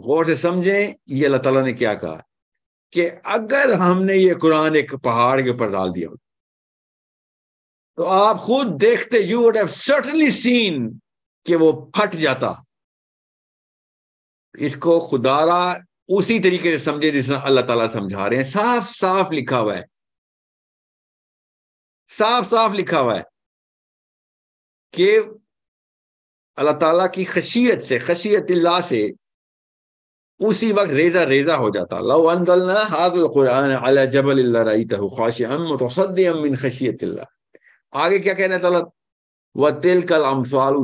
गौर से समझें ये अल्लाह तला ने क्या कहा कि अगर हमने ये कुरान एक पहाड़ के ऊपर डाल दिया तो आप खुद देखते you would have certainly seen कि वो फट जाता इसको खुदारा उसी तरीके से समझे जिस अल्लाह ताला समझा रहे हैं साफ साफ लिखा हुआ है साफ साफ लिखा हुआ है कि अल्लाह ताला की खशियत से खशियत अल्लाह से उसी वक्त रेजा रेजा हो जाता जबल खशियत आगे क्या कहना ताला व तिल कल अमसाल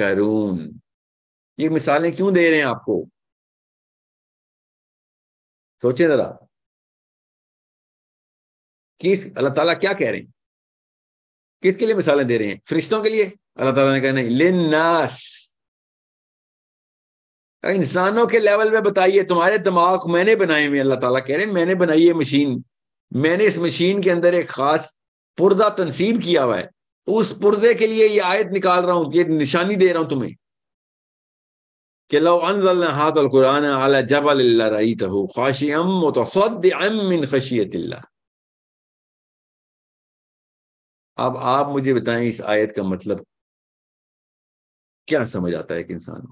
करून ये मिसालें क्यों दे रहे हैं आपको सोचे जरा किस अल्लाह ताला क्या कह रहे हैं किसके लिए मिसालें दे रहे हैं फरिश्तों के लिए अल्लाह ताला ने कहा नहीं लिन्नास इंसानों के लेवल में बताइए तुम्हारे दिमाग मैंने बनाए हुए अल्लाह ताला कह रहे हैं मैंने बनाई है मशीन मैंने इस मशीन के अंदर एक खास पुर्जा तनसीब किया हुआ है उस पुर्जे के लिए ये आयत निकाल रहा हूं ये निशानी दे रहा हूं तुम्हें कि लो अनजल हाथ अल कुरान अला जबल रईतहु खाशियम मुतसद्दिअम मिन अब आप मुझे बताएं इस आयत का मतलब क्या समझ आता है कि इंसान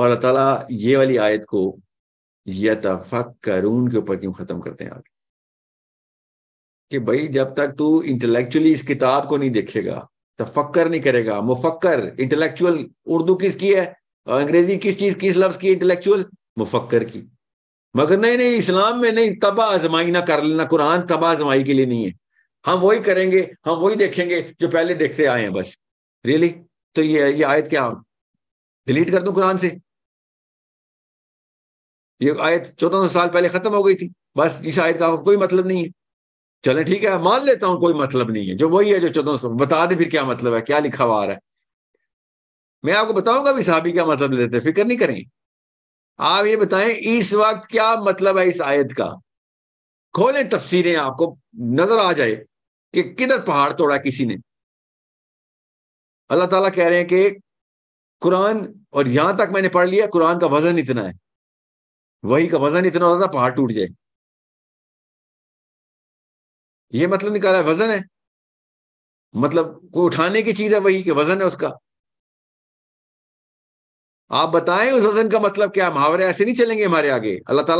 और अल्लाह ताला ये वाली आयत को यतफक करून के ऊपर क्यों खत्म करते हैं आगे कि भाई जब तक तू इंटेलेक्चुअली इस किताब को नहीं देखेगा तफक्कर नहीं करेगा मुफक्कर इंटेलेक्चुअल उर्दू किसकी है अंग्रेजी किस चीज किस लफ्ज की इंटेलेक्चुअल मुफक्कर की मगर नहीं नहीं इस्लाम में नहीं तबाह आजमाई ना कर लेना कुरान तबाह आजमाई के लिए नहीं है हम वही करेंगे हम वही देखेंगे जो पहले देखते आए हैं बस रियली really? तो ये ये आयत क्या डिलीट कर दू कुरान से ये आयत चौदह सौ साल पहले खत्म हो गई थी बस इस आयत का कोई मतलब नहीं है चले ठीक है मान लेता हूं कोई मतलब नहीं है जो वही है जो चौदह सौ बता दे फिर क्या मतलब है क्या लिखा हुआ आ रहा है मैं आपको बताऊंगा भी साहबी क्या मतलब लेते फिक्र नहीं करें आप ये बताएं इस वक्त क्या मतलब है इस आयत का खोलें तफसीरें आपको नजर आ जाए कि किधर पहाड़ तोड़ा किसी ने अल्लाह ताला कह रहे हैं कि कुरान और यहां तक मैंने पढ़ लिया कुरान का वजन इतना है वही का वजन इतना होता था पहाड़ टूट जाए ये मतलब निकाला है वजन है मतलब कोई उठाने की चीज है वही के वजन है उसका आप बताएं उस वजन का मतलब क्या मुहावरे ऐसे नहीं चलेंगे हमारे आगे अल्लाह ताला